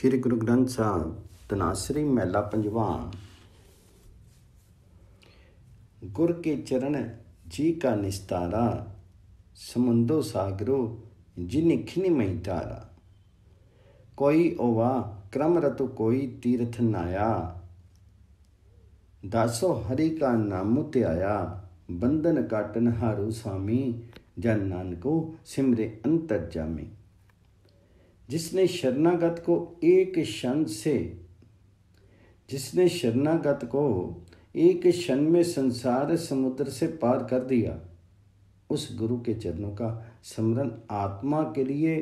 ਸ੍ਰੀ ਗੁਰੂ ਗ੍ਰੰਥ ਸਾਹਿਬ ਤਨਾਸਰੀ ਮਹਿਲਾ ਪੰਜਵਾ ਗੁਰ ਕੇ ਚਰਨ ਜੀ ਕਾ ਨਿਸਤਾਰਾ ਸਮੁੰਦੋ ਸਾਗਰੋ ਜਿਨਿ ਖਿਨੀ ਮਈ ਤਾਰਾ ਕੋਈ ਓਵਾ ਕ੍ਰਮ ਰਤੁ ਕੋਈ ਤੀਰਥ ਨਾਇਆ ਦਾਸੋ ਹਰੀ ਕਾ ਨਾਮ ਤੇ ਆਇਆ ਬੰਧਨ ਕਾਟਨ ਹਾਰੂ ਸਾਮੀ ਜਨ ਨਾਨਕੋ ਸਿਮਰੇ ਅੰਤਰ ਜਾਮੇ जिसने शरणागत को एक क्षण से जिसने शरणागत को एक क्षण में संसार समुद्र से पार कर दिया उस गुरु के चरणों का स्मरण आत्मा के लिए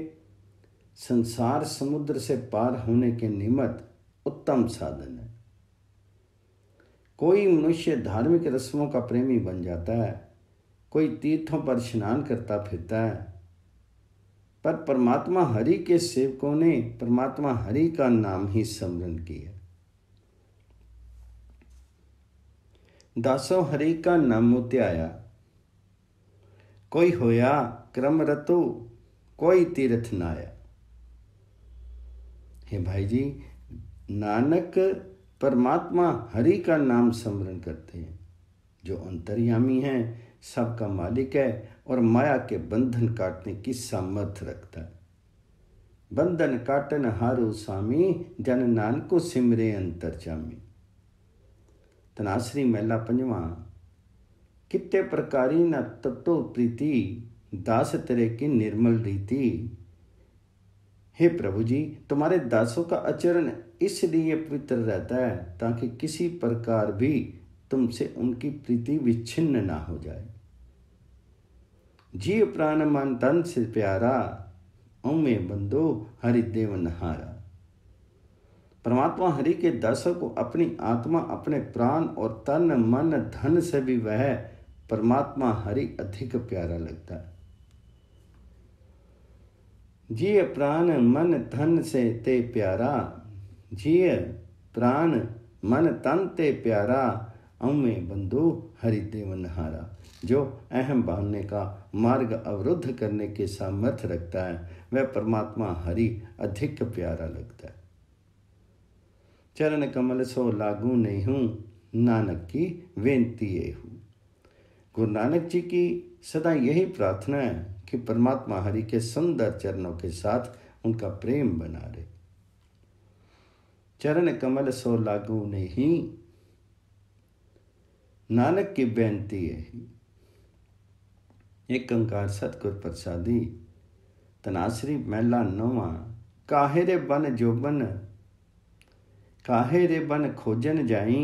संसार समुद्र से पार होने के निमित्त उत्तम साधन है कोई मनुष्य धार्मिक रस्मों का प्रेमी बन जाता है कोई तीर्थों पर स्नान करता फिरता है पर परमात्मा हरि के सेवकों ने परमात्मा हरि का नाम ही स्मरण किया दासो हरि का नामोत्याया कोई होया क्रम रतो कोई तीर्थ नाया हे भाई जी नानक परमात्मा हरि का नाम स्मरण करते हैं जो अंतर्यामी है सबका मालिक है और माया के बंधन काटने की सामर्थ्य रखता है बंधन काटन हारो स्वामी जन नानको सिमरे अंतर जामी तनासरी मेला पंजवा कितने प्रकारी न तत्व प्रीति दास तेरे की निर्मल रीति हे प्रभु जी तुम्हारे दासों का आचरण इसलिए पवित्र रहता है ताकि किसी प्रकार भी तुमसे उनकी प्रीति विच्छिन्न ना हो जाए जीव प्राण मन तन से प्यारा उमे बंदो हरिदेव नहारा परमात्मा हरि के दर्शन को अपनी आत्मा अपने प्राण और तन मन धन से भी वह परमात्मा हरि अधिक प्यारा लगता है जिय प्राण मन धन से ते प्यारा जिय प्राण मन तन ते प्यारा अमे बंधु हरिदेव नहारा जो अहम बांधने का मार्ग अवरुद्ध करने के सामर्थ्य रखता है वह परमात्मा हरि अधिक प्यारा लगता है चरण कमल सो लागू नहीं हूँ नानक की बेनती ये हूँ गुरु नानक जी की सदा यही प्रार्थना है कि परमात्मा हरि के सुंदर चरणों के साथ उनका प्रेम बना रहे चरण कमल सो लागू नहीं नानक की बेनती यही एक अंकार सतगुर प्रसादी तनाश्री मैला नौवा काहेरे बन जोबन काहेरे बन खोजन जाई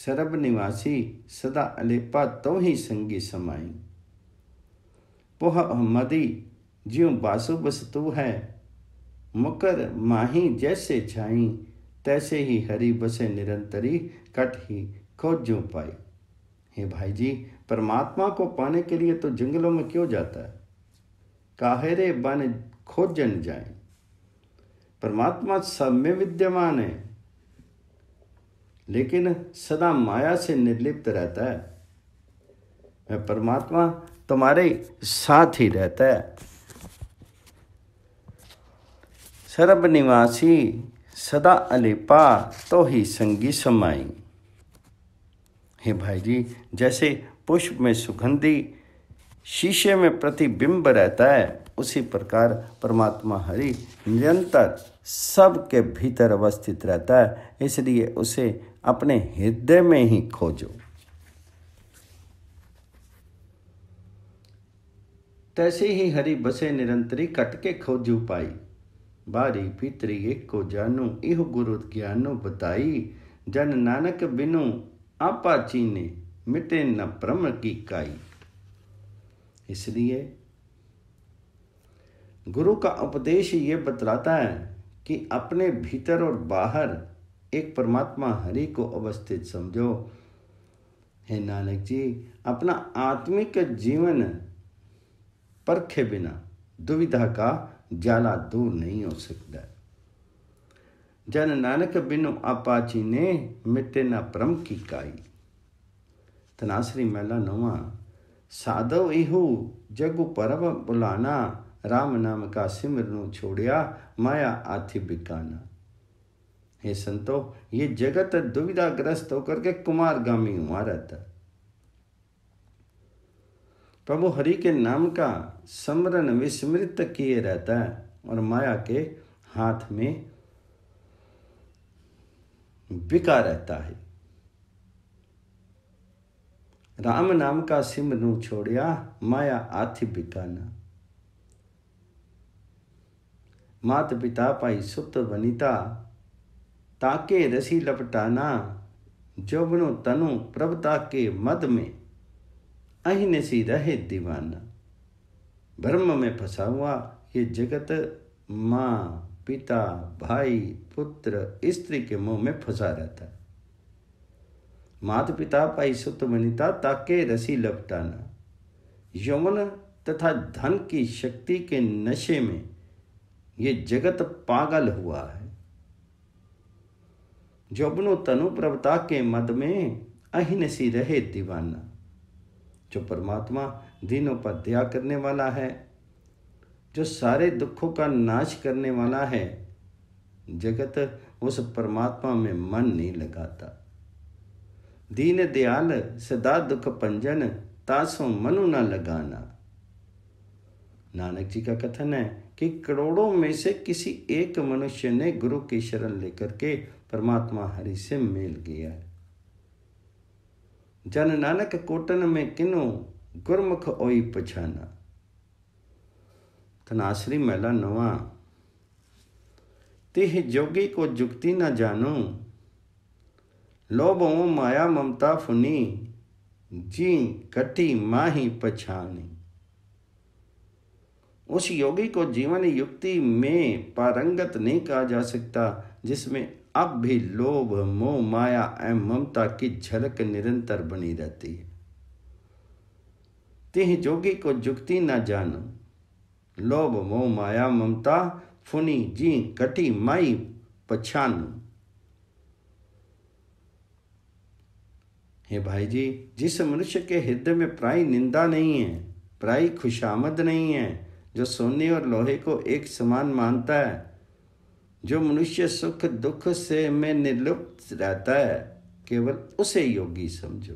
सरब निवासी सदा अलेपा तो ही संगी समाई पोह अहमदी ज्यो बासु बस तू है मुकर माही जैसे छाई तैसे ही हरि बसे निरंतरी कट ही खोजो पाई हे भाई जी परमात्मा को पाने के लिए तो जंगलों में क्यों जाता है काहेरे बन खोज जन जाए परमात्मा सब में विद्यमान है लेकिन सदा माया से निर्लिप्त रहता है मैं परमात्मा तुम्हारे साथ ही रहता है सर्वनिवासी सदा अलिपा तो ही संगी समाई हे भाई जी जैसे पुष्प में सुगंधि शीशे में प्रतिबिंब रहता है उसी प्रकार परमात्मा हरि निरंतर सब के भीतर अवस्थित रहता है इसलिए उसे अपने हृदय में ही खोजो तैसे ही हरि बसे निरंतरी कटके खोजू पाई बारी भीतरी एक को जानू इह गुरु ज्ञानो बताई जन नानक बिनु आपा चीने मिटे न ब्रह्म की काई इसलिए गुरु का उपदेश ये बतलाता है कि अपने भीतर और बाहर एक परमात्मा हरि को अवस्थित समझो हे नानक जी अपना आत्मिक जीवन परखे बिना दुविधा का जाला दूर नहीं हो सकता जन नानक बिनु आपा जी ने मिटे न परम की काई तनासरी मैला नौवा साधव इहु जगु परम बुलाना राम नाम का सिमर नु छोड़िया माया आथि बिकाना हे संतो ये जगत दुविधा ग्रस्त होकर के कुमार गामी हुआ रहता प्रभु हरि के नाम का समरण विस्मृत किए रहता है और माया के हाथ में बिका रहता है राम नाम का सिम सिमरू छोड़िया माया आथि बिकाना मात पिता पाई सुप्त वनिता ताके रसी लपटाना जोबनो तनु प्रभता के मद में अहिनसी रहे दीवाना ब्रह्म में फंसा हुआ ये जगत माँ पिता भाई पुत्र स्त्री के मुंह में फंसा रहता है मात पिता सुत वनिता ताके रसी लपटाना यमन तथा धन की शक्ति के नशे में ये जगत पागल हुआ है जोबनो तनु प्रवता के मद में अहिनसी रहे दीवाना जो परमात्मा दिनों पर दया करने वाला है जो सारे दुखों का नाश करने वाला है जगत उस परमात्मा में मन नहीं लगाता दीन दयाल सदा दुख पंजन तासो मनु न लगाना नानक जी का कथन है कि करोड़ों में से किसी एक मनुष्य ने गुरु की शरण लेकर के परमात्मा हरि से मेल गया जन नानक कोटन में किनो गुरमुख ओई पछाना तनासरी मैला नवा तिह जोगी को जुगती ना जानो लोभ माया ममता फुनी जी कटी माही पछानी उस योगी को जीवन युक्ति में पारंगत नहीं कहा जा सकता जिसमें अब भी लोभ मोह माया एवं ममता की झलक निरंतर बनी रहती है तिह जोगी को जुगती न जानो लोभ मोह माया ममता फुनी जी कटी माई पछानू हे भाई जी जिस मनुष्य के हृदय में प्राय निंदा नहीं है प्राय खुशामद नहीं है जो सोने और लोहे को एक समान मानता है जो मनुष्य सुख दुख से में निर्लुप्त रहता है केवल उसे योगी समझो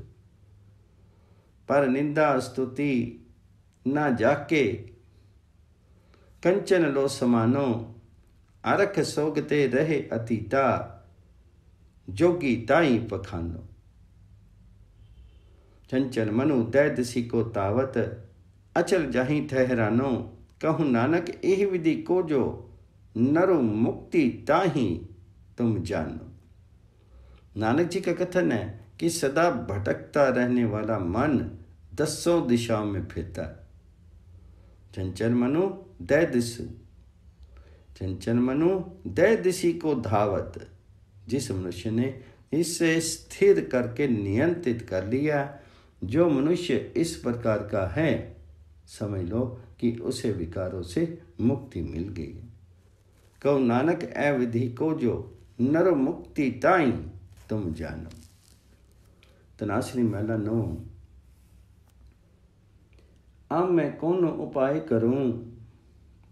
पर निंदा स्तुति ना जाके कंचन लो समानो अरख सोगते रहे अतीता जोगी ताई पखानो चंचल मनु तैदसी को तावत अचल जाही ठहरानो कहु नानक यही विधि को जो नरु मुक्ति ताही तुम जानो नानक जी का कथन है कि सदा भटकता रहने वाला मन दसों दिशाओं में फिरता चंचल मनु दय दिशु चंचल मनु दय दिशी को धावत जिस मनुष्य ने इसे स्थिर करके नियंत्रित कर लिया जो मनुष्य इस प्रकार का है समझ लो कि उसे विकारों से मुक्ति मिल गई कौ नानक ए विधि को जो नर मुक्ति ताई तुम जानो तनाश्री मैला नो अब मैं कौन उपाय करूं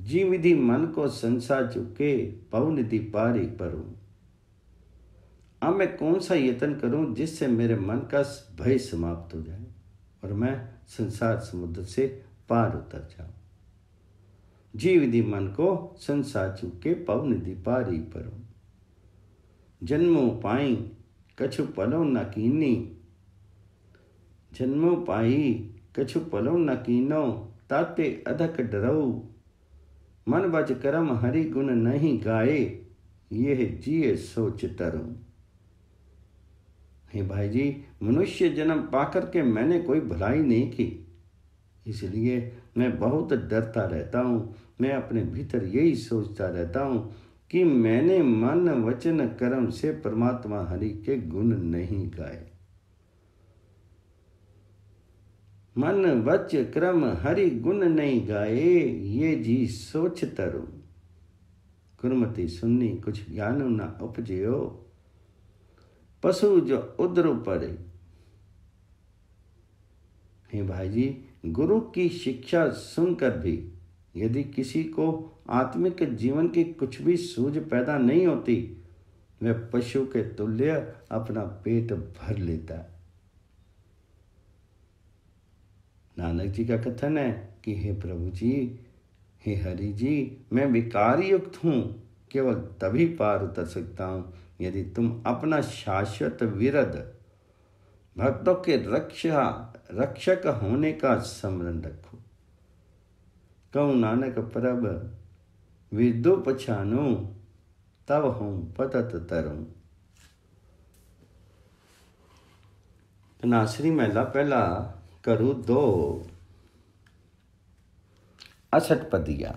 जी विधि मन को संसा चुके पवन पारी परूं अब मैं कौन सा यत्न करूं जिससे मेरे मन का भय समाप्त हो जाए और मैं संसार समुद्र से पार उतर जाऊं जीव दि मन को संसार के पवन निधि पारी पर जन्मो पाई कछु पलो न कीनी जन्मो पाई कछु पलो न कीनो ताते अधक डरो मन बच करम हरि गुण नहीं गाए यह जिए सोच तरूं हे भाई जी मनुष्य जन्म पाकर के मैंने कोई भलाई नहीं की इसलिए मैं बहुत डरता रहता हूँ मैं अपने भीतर यही सोचता रहता हूँ कि मैंने मन वचन कर्म से परमात्मा हरि के गुण नहीं गाए मन वच क्रम हरि गुण नहीं गाए ये जी सोच तरु कुरमती सुन्नी कुछ ज्ञान ना उपजे पशु जो उधर पड़े हे भाई जी गुरु की शिक्षा सुनकर भी यदि किसी को आत्मिक जीवन की कुछ भी सूझ पैदा नहीं होती वह पशु के तुल्य अपना पेट भर लेता नानक जी का कथन है कि हे प्रभु जी हे हरि जी मैं विकार युक्त हूँ केवल तभी पार उतर सकता हूं यदि तुम अपना शाश्वत विरद भक्तों के रक्षा रक्षक होने का स्मरण रखो कहू नानक प्रभ विदु पछानो तब हूँ पतत तरूँ नासरी मेला पहला करु दो असठ पदिया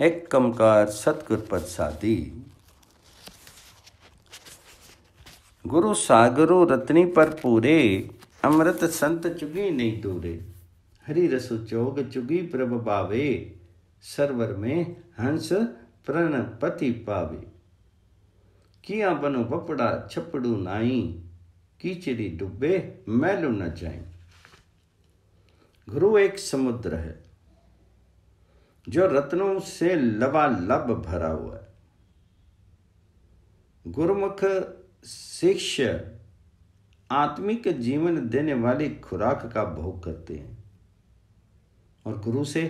कमकार सतगुर साधी गुरु सागरो रत्नी पर पूरे अमृत संत चुगी नहीं दूरे हरि रस चोग चुगी प्रभ पावे सर्वर में हंस प्रणपति पावे किया बनो बपड़ा छपड़ू नाई कीचड़ी डुबे मैलू न जाए गुरु एक समुद्र है जो रत्नों से लबालब भरा हुआ है गुरुमुख शिष्य आत्मिक जीवन देने वाली खुराक का भोग करते हैं और गुरु से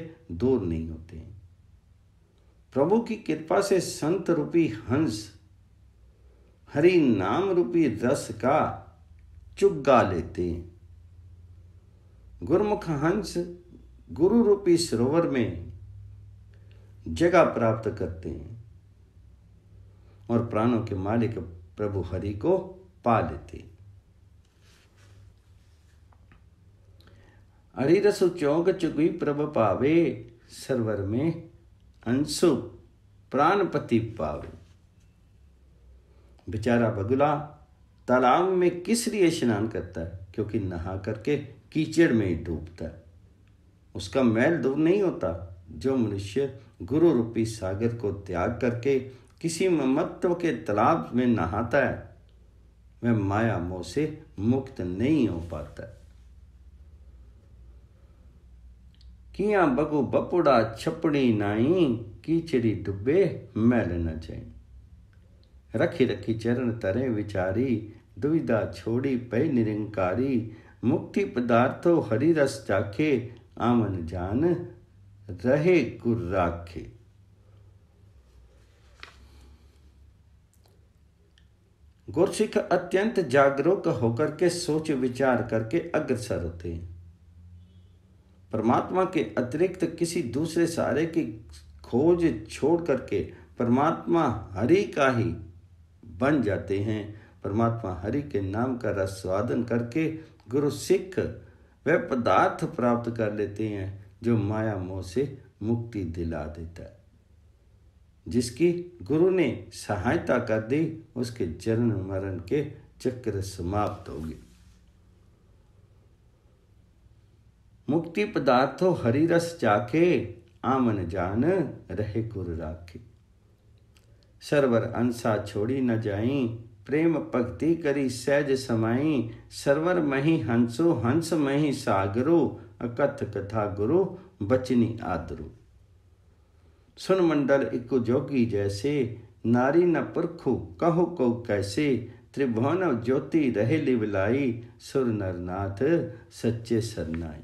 दूर नहीं होते हैं प्रभु की कृपा से संत रूपी हंस हरि नाम रूपी रस का चुग्गा लेते हैं गुरुमुख हंस गुरु रूपी सरोवर में जगह प्राप्त करते हैं और प्राणों के मालिक प्रभु हरि को पा लेते रसु चौक चुकी प्रभ पावे सरवर में अंशु प्राणपति पावे बेचारा बगुला तालाब में किस लिए स्नान करता है क्योंकि नहा करके कीचड़ में ही डूबता है उसका मैल दूर नहीं होता जो मनुष्य गुरु रूपी सागर को त्याग करके किसी ममत्व के तालाब में नहाता है वह माया मोह से मुक्त नहीं हो पाता किया बगु बपुड़ा छपड़ी नाई कीचड़ी डुबे मैल न जाए रखी रखी चरण तरे विचारी दुविधा छोड़ी पे निरंकारी मुक्ति पदार्थो हरि रस जाके आमन जान रहे गुर राखे गुरसिख अत्यंत जागरूक होकर के सोच विचार करके अग्रसर होते हैं परमात्मा के अतिरिक्त किसी दूसरे सारे की खोज छोड़ करके परमात्मा हरि का ही बन जाते हैं परमात्मा हरि के नाम का रस स्वादन करके गुरु सिख वह पदार्थ प्राप्त कर लेते हैं जो माया मोह से मुक्ति दिला देता है जिसकी गुरु ने सहायता कर दी उसके जन्म मरण के चक्र समाप्त हो गए मुक्ति पदार्थो रस जाके आमन जान रहे गुरु राखे सर्वर अंसा छोड़ी न जाई प्रेम भक्ति करी सहज समाई सर्वर मही हंसो हंस मही सागरो अकथ कथा गुरु बचनी आदरु सुन मंडल इको जोगी जैसे नारी न पुरखु कहो को कैसे त्रिभुवन ज्योति रहे लिवलाई सुर नरनाथ सच्चे सरनाई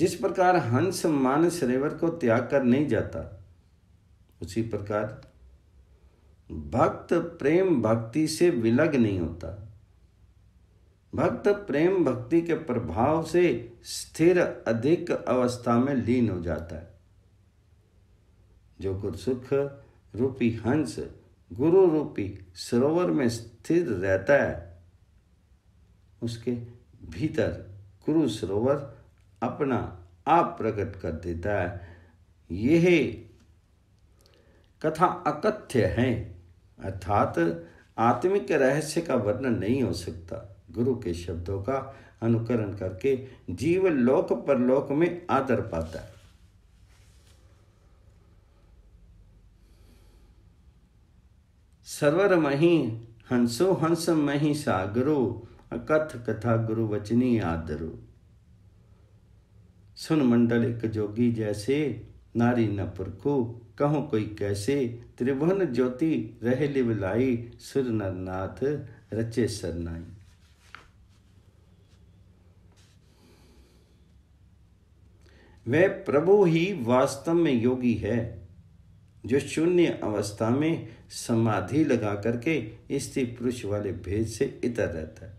जिस प्रकार हंस मान सरेवर को त्याग कर नहीं जाता उसी प्रकार भक्त प्रेम भक्ति से विलग नहीं होता भक्त प्रेम भक्ति के प्रभाव से स्थिर अधिक अवस्था में लीन हो जाता है जो सुख रूपी हंस गुरु रूपी सरोवर में स्थिर रहता है उसके भीतर गुरु सरोवर अपना आप प्रकट कर देता है यह कथा अकथ्य है अर्थात आत्मिक रहस्य का वर्णन नहीं हो सकता गुरु के शब्दों का अनुकरण करके जीव लोक परलोक में आदर पाता है सर्वर मही हंसो हंस मही सागरो अकथ कथा गुरु वचनी आदरो सुन मंडल एक जोगी जैसे नारी न पुरखु कहो कोई कैसे त्रिभुवन ज्योति रहे लिवलाई सुर नरनाथ रचे सरनाई वह प्रभु ही वास्तव में योगी है जो शून्य अवस्था में समाधि लगा करके स्त्री पुरुष वाले भेद से इतर रहता है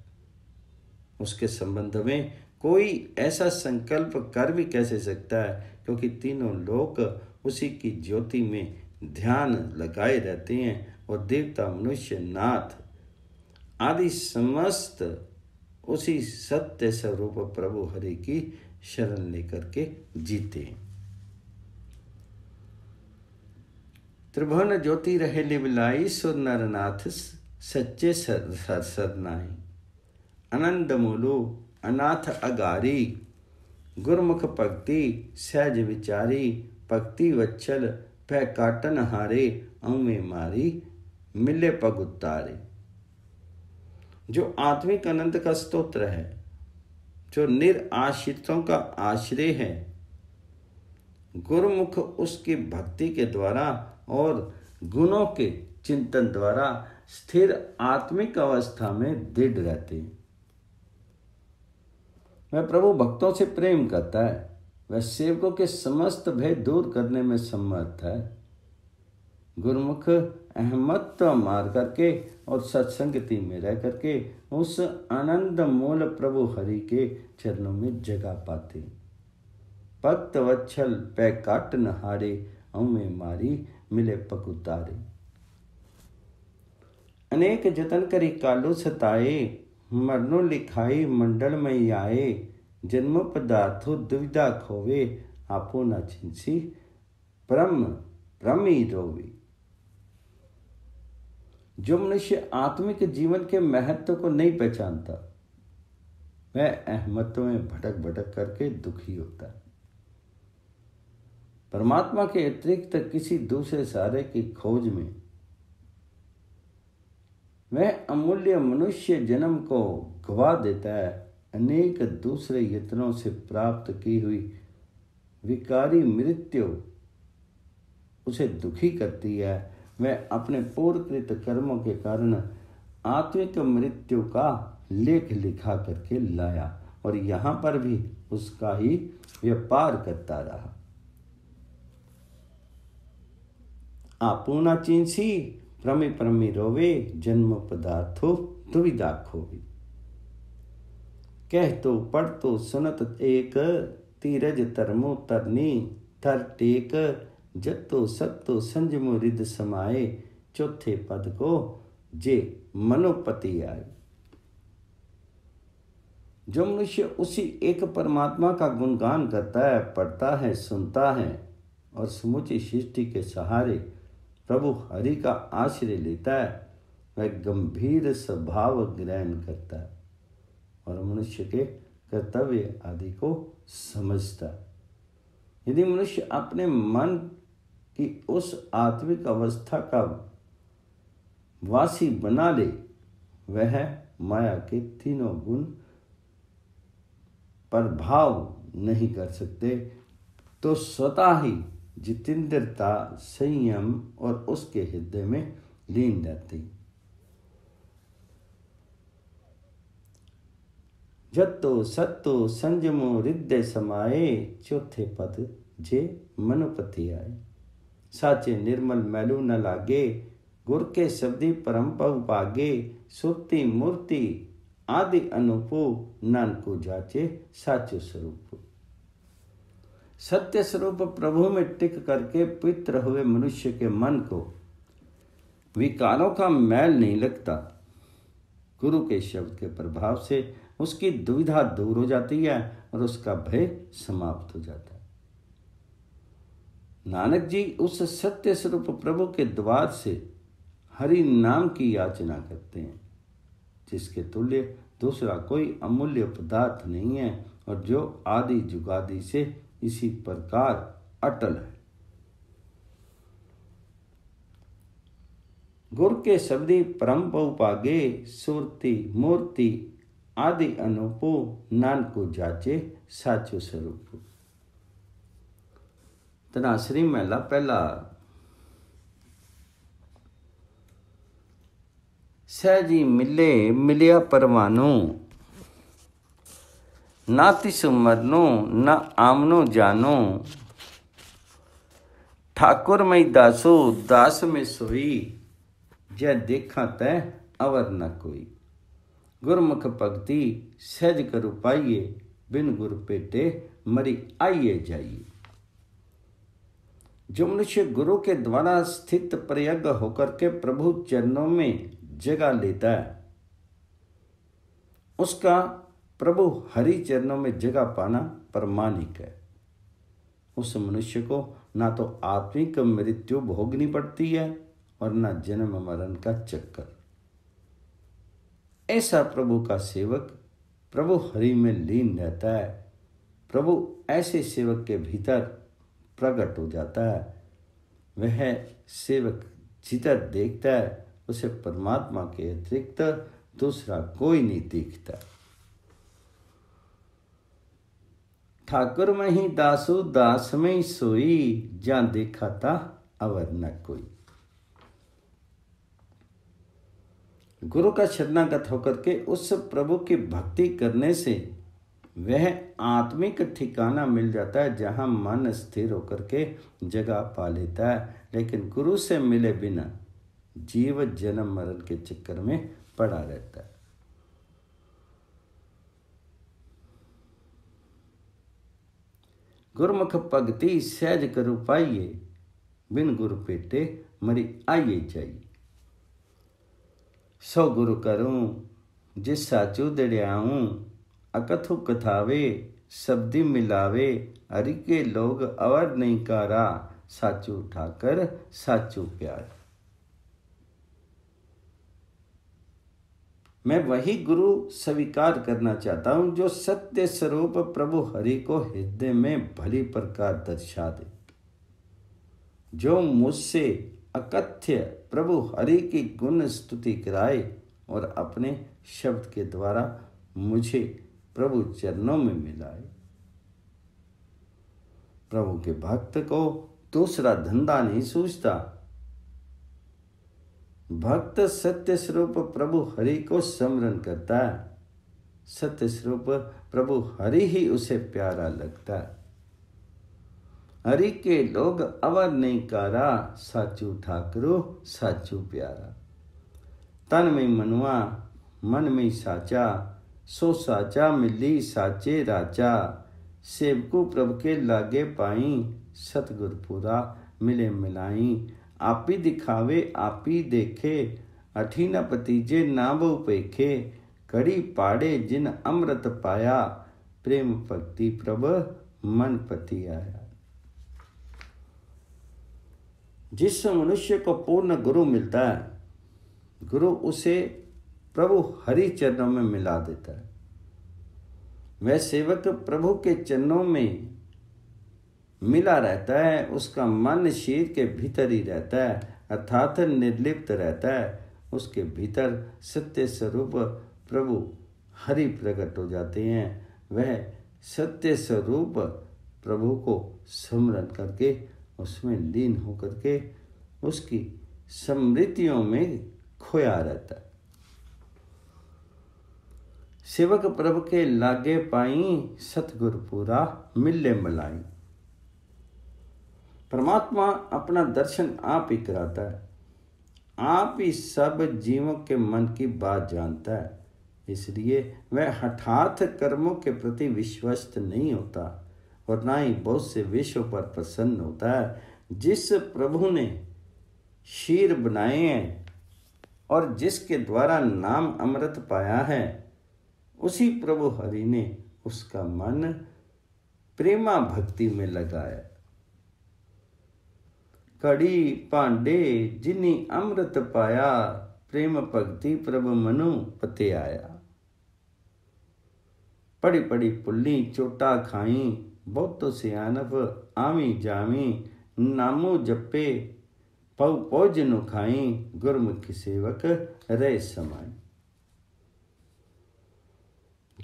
उसके संबंध में कोई ऐसा संकल्प कर भी कैसे सकता है क्योंकि तीनों लोग उसी की ज्योति में ध्यान लगाए रहते हैं और देवता मनुष्य नाथ आदि समस्त उसी सत्य स्वरूप प्रभु हरि की शरण लेकर के जीते त्रिभुवन ज्योति रहे लिबलाई सुर नरनाथ सच्चे सर सर सरनाई अनंद मोलो अनाथ अगारी गुरमुख भक्ति सहज विचारी भक्ति वच्छल पै काटन हारे अमे मारी मिले पग उतारे जो आत्मिक आनंद का स्तोत्र है जो निराश्रितों का आश्रय है गुरुमुख उसकी भक्ति के द्वारा और गुणों के चिंतन द्वारा स्थिर आत्मिक अवस्था में दृढ़ रहते हैं वह प्रभु भक्तों से प्रेम करता है वह सेवकों के समस्त भय दूर करने में समर्थ है गुरमुख अहमद तो मार करके और सत्संगति में रह करके उस आनंद मूल प्रभु हरि के चरणों में जगा पाते पक्त वच्छल पै काट नहारे अमे मारी मिले पकुतारे अनेक जतन करी कालू सताए मरनो लिखाई मंडल में आए जन्म पदार्थो दुविधा खोवे आपो न छिंसी परम परम रोवी जो मनुष्य आत्मिक जीवन के महत्व को नहीं पहचानता वह अहमतों में भटक भटक करके दुखी होता है परमात्मा के अतिरिक्त किसी दूसरे सारे की खोज में वह अमूल्य मनुष्य जन्म को गवा देता है अनेक दूसरे यत्नों से प्राप्त की हुई विकारी मृत्यु उसे दुखी करती है वह अपने पूर्वकृत कर्मों के कारण आत्मिक मृत्यु का लेख लिखा करके लाया और यहाँ पर भी उसका ही व्यापार करता रहा आपूर्णा चिंसी प्रमे प्रमे रोवे जन्म पदार्थो दुविधा भी कह तो पढ़ तो सुनत एक तीरज तरमो तरनी थर टेक जत्तो सत्तो संजमो रिद समाए चौथे पद को जे मनोपति आए जो मनुष्य उसी एक परमात्मा का गुणगान करता है पढ़ता है सुनता है और समुची सृष्टि के सहारे प्रभु हरि का आश्रय लेता है वह गंभीर स्वभाव ग्रहण करता है और मनुष्य के कर्तव्य आदि को समझता है यदि मनुष्य अपने मन कि उस आत्मिक अवस्था का वासी बना ले वह माया के तीनों गुण पर भाव नहीं कर सकते तो स्वतः ही जितेंद्रता संयम और उसके हृदय में लीन जाती जत्तो सत्तो संजमो हृदय समाये चौथे पद जे मनोपति आए साचे निर्मल मैलू न लागे गुर के शब्दी परम पागे सुरति मूर्ति आदि अनुपो नानकू जाचे साचु स्वरूप सत्य स्वरूप प्रभु में टिक करके पित्र हुए मनुष्य के मन को विकारों का मैल नहीं लगता गुरु के शब्द के प्रभाव से उसकी दुविधा दूर हो जाती है और उसका भय समाप्त हो जाता है नानक जी उस सत्य स्वरूप प्रभु के द्वार से हरि नाम की याचना करते हैं जिसके तुल्य दूसरा कोई अमूल्य पदार्थ नहीं है और जो आदि जुगादि से इसी प्रकार अटल है गुरु के शब्दी परम पागे सुरति मूर्ति आदि अनुपो नान को जाचे साचो स्वरूप तनासरी ਮਹਿਲਾ पहला सहजी मिले मिलिया परवानो ना तिस ਮਰਨੋ ना आमनो जानो ठाकुर मई दासो दास में सोई जै देखा तै अवर न कोई गुरमुख भगती सहज करु पाइये बिन गुर पेटे मरी आइए जाइए जो मनुष्य गुरु के द्वारा स्थित प्रयज्ञ होकर के प्रभु चरणों में जगह लेता है उसका प्रभु हरि चरणों में जगह पाना प्रमाणिक है उस मनुष्य को ना तो आत्मिक मृत्यु भोगनी पड़ती है और ना जन्म मरण का चक्कर ऐसा प्रभु का सेवक प्रभु हरि में लीन रहता है प्रभु ऐसे सेवक के भीतर प्रकट हो जाता है वह सेवक जिधर देखता है उसे परमात्मा के अतिरिक्त दूसरा कोई नहीं दिखता ठाकुर में ही दासो दास में ही सोई जहां देखा था अवर न कोई गुरु का शरणागत होकर के उस प्रभु की भक्ति करने से वह आत्मिक ठिकाना मिल जाता है जहाँ मन स्थिर होकर के जगह पा लेता है लेकिन गुरु से मिले बिना जीव जन्म मरण के चक्कर में पड़ा रहता है गुरमुख भगति सहज करु पाइये बिन गुरु पेटे मरी आइए जाइए सौ गुरु करूं जिस साचू दड़ियाऊं अकथु कथावे शब्दी मिलावे हरि के लोग अवर नहीं कारा साचू ठाकर साचू प्यार मैं वही गुरु स्वीकार करना चाहता हूं जो सत्य स्वरूप प्रभु हरि को हृदय में भली प्रकार दर्शा दे जो मुझसे अकथ्य प्रभु हरि की गुण स्तुति कराए और अपने शब्द के द्वारा मुझे प्रभु चरणों में मिलाए प्रभु के भक्त को दूसरा धंधा नहीं सूझता भक्त सत्य स्वरूप प्रभु हरि को समरण करता है सत्य स्वरूप प्रभु हरि ही उसे प्यारा लगता है हरि के लोग अवर नहीं कारा साचू ठाकरो साचू प्यारा तन में मनवा मन में साचा सो साचा मिली साचे राजा सेवकु प्रभ के लागे पाई सतगुरपुरा मिले मिलाई आपी दिखावे आपी देखे अठी न भतीजे ना बहु पेखे कड़ी पाड़े जिन अमृत पाया प्रेम भक्ति प्रभ मन पति आया जिस मनुष्य को पूर्ण गुरु मिलता है गुरु उसे प्रभु हरि चरणों में मिला देता है वह सेवक प्रभु के चरणों में मिला रहता है उसका मन शीर के भीतर ही रहता है अर्थात निर्लिप्त रहता है उसके भीतर सत्य स्वरूप प्रभु हरि प्रकट हो जाते हैं वह सत्य स्वरूप प्रभु को स्मरण करके उसमें लीन होकर के उसकी समृद्धियों में खोया रहता है सेवक प्रभु के लागे पाई सतगुर पूरा मिले मलाई परमात्मा अपना दर्शन आप ही कराता है आप ही सब जीवों के मन की बात जानता है इसलिए वह हठार्थ कर्मों के प्रति विश्वस्त नहीं होता और ना ही बहुत से विषयों पर प्रसन्न होता है जिस प्रभु ने शीर बनाए हैं और जिसके द्वारा नाम अमृत पाया है उसी प्रभु हरि ने उसका मन प्रेमा भक्ति में लगाया कड़ी पांडे जिनी अमृत पाया प्रेम भक्ति प्रभु मनु पते आया पड़ी पड़ी पुल्ली चोटा खाई बहुत सियानफ आवी जावी नामो जपे पौ पौजनु खाई गुरमुखी सेवक रे समाई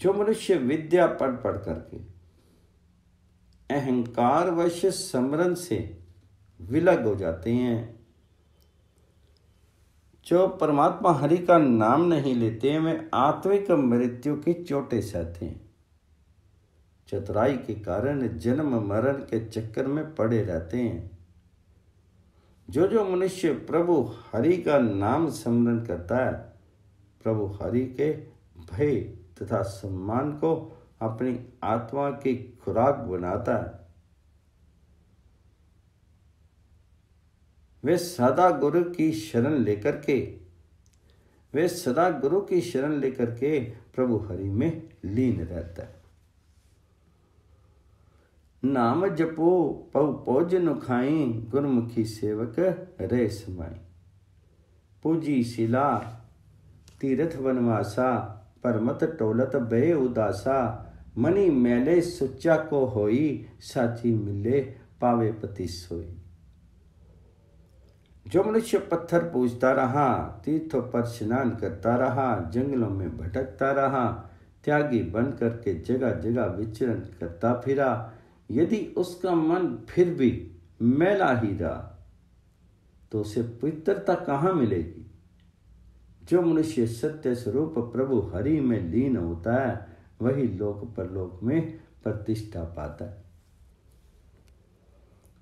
जो मनुष्य विद्या पढ़ पढ़ करके अहंकार वश समरण से विलग हो जाते हैं जो परमात्मा हरि का नाम नहीं लेते हैं वे आत्मिक मृत्यु के चोटे सहते हैं चतुराई के कारण जन्म मरण के चक्कर में पड़े रहते हैं जो जो मनुष्य प्रभु हरि का नाम स्मरण करता है प्रभु हरि के भय तथा सम्मान को अपनी आत्मा की खुराक बनाता है वे सदा गुरु की शरण लेकर के वे सदा गुरु की शरण लेकर के प्रभु हरि में लीन रहता है नाम जपो पव पौज नुखाई गुरमुखी सेवक रे समाई पूजी शिला तीर्थ वनवासा परमत टोलत बे उदासा मनी मैले सुच्चा को होई साथी मिले पावे पति सोई जो मनुष्य पत्थर पूजता रहा तीर्थों पर स्नान करता रहा जंगलों में भटकता रहा त्यागी बन करके जगह जगह विचरण करता फिरा यदि उसका मन फिर भी मैला ही रहा तो उसे पवित्रता कहाँ मिलेगी जो मनुष्य सत्य स्वरूप प्रभु हरि में लीन होता है वही लोक परलोक में प्रतिष्ठा पाता है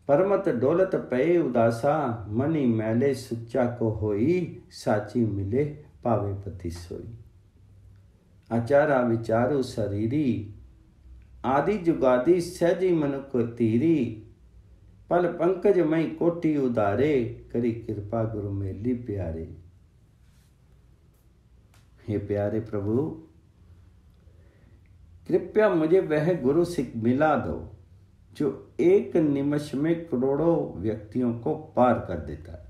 परमत डोलत पय उदासा मनी मैले सुच्चा को होई साची मिले पावे पति सोई आचारा विचारु शरीरी आदि जुगादि सहजी मन को तीरी पल पंकज मई कोटि उदारे करी कृपा गुरु मेली प्यारे हे प्यारे प्रभु कृपया मुझे वह गुरु सिख मिला दो जो एक निमश में करोड़ों व्यक्तियों को पार कर देता है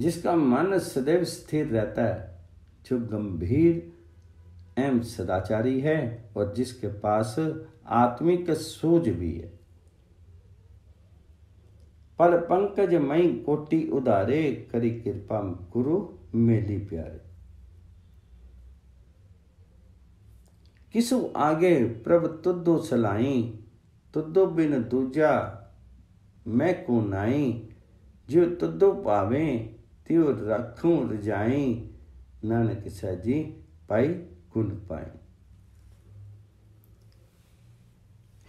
जिसका मन सदैव स्थिर रहता है जो गंभीर एवं सदाचारी है और जिसके पास आत्मिक सूझ भी है पर पंकज मई कोटि उदारे करी कृपा गुरु मेली प्यारे किसु आगे प्रभ तुद्दो सलाई तुद्दो बिन दूजा मैं को नाई जो तुद्दो पावे त्यो रखूं रजाई नानक जी पाई गुण पाई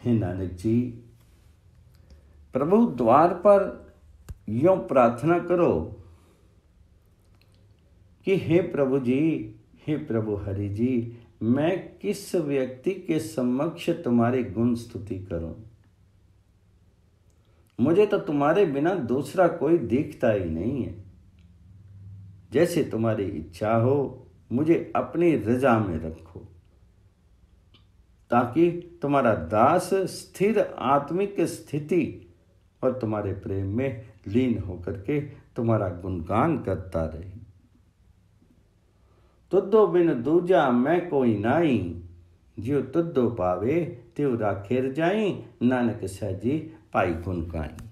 हे नानक जी प्रभु द्वार पर यो प्रार्थना करो कि हे प्रभु जी हे प्रभु हरि जी मैं किस व्यक्ति के समक्ष तुम्हारी गुण स्तुति करूं मुझे तो तुम्हारे बिना दूसरा कोई दिखता ही नहीं है जैसे तुम्हारी इच्छा हो मुझे अपनी रजा में रखो ताकि तुम्हारा दास स्थिर आत्मिक स्थिति और तुम्हारे प्रेम में लीन होकर के तुम्हारा गुणगान करता रहे ਤੁਧੋ ਬਿਨ ਦੂਜਾ ਮੈਂ ਕੋਈ ਨਹੀਂ ਜਿਉ ਤੁਧੋ ਪਾਵੇ ਉਹ ਰਾਖੇ ਰਜਾਈ ਨਾਨਕ ਸਹਿਜੀ ਭਾਈ ਗੁਣ ਕਾਈ